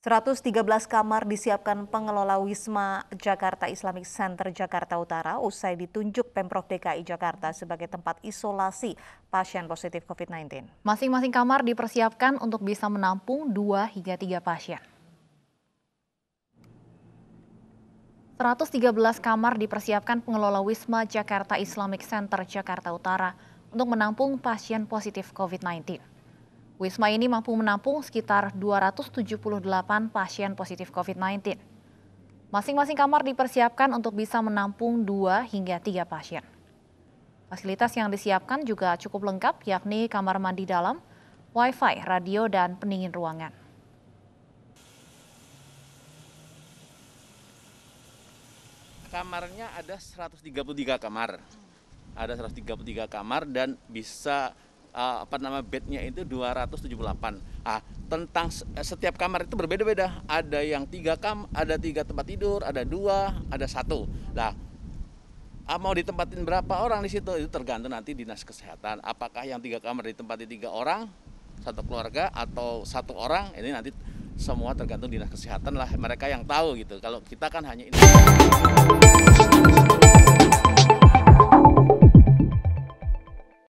113 kamar disiapkan pengelola Wisma Jakarta Islamic Center Jakarta Utara usai ditunjuk Pemprov DKI Jakarta sebagai tempat isolasi pasien positif COVID-19. Masing-masing kamar dipersiapkan untuk bisa menampung 2 hingga 3 pasien. 113 kamar dipersiapkan pengelola Wisma Jakarta Islamic Center Jakarta Utara untuk menampung pasien positif COVID-19. Wisma ini mampu menampung sekitar 278 pasien positif COVID-19. Masing-masing kamar dipersiapkan untuk bisa menampung 2 hingga 3 pasien. Fasilitas yang disiapkan juga cukup lengkap yakni kamar mandi dalam, wifi, radio, dan pendingin ruangan. Kamarnya ada 133 kamar. Ada 133 kamar dan bisa uh, apa nama bednya itu 278. Ah, tentang eh, setiap kamar itu berbeda-beda. Ada yang tiga kam, ada tiga tempat tidur, ada dua, ada satu. lah ah, mau ditempatin berapa orang di situ itu tergantung nanti dinas kesehatan. Apakah yang tiga kamar ditempati tiga orang, satu keluarga atau satu orang? Ini nanti semua tergantung dinas kesehatan lah mereka yang tahu gitu. Kalau kita kan hanya ini.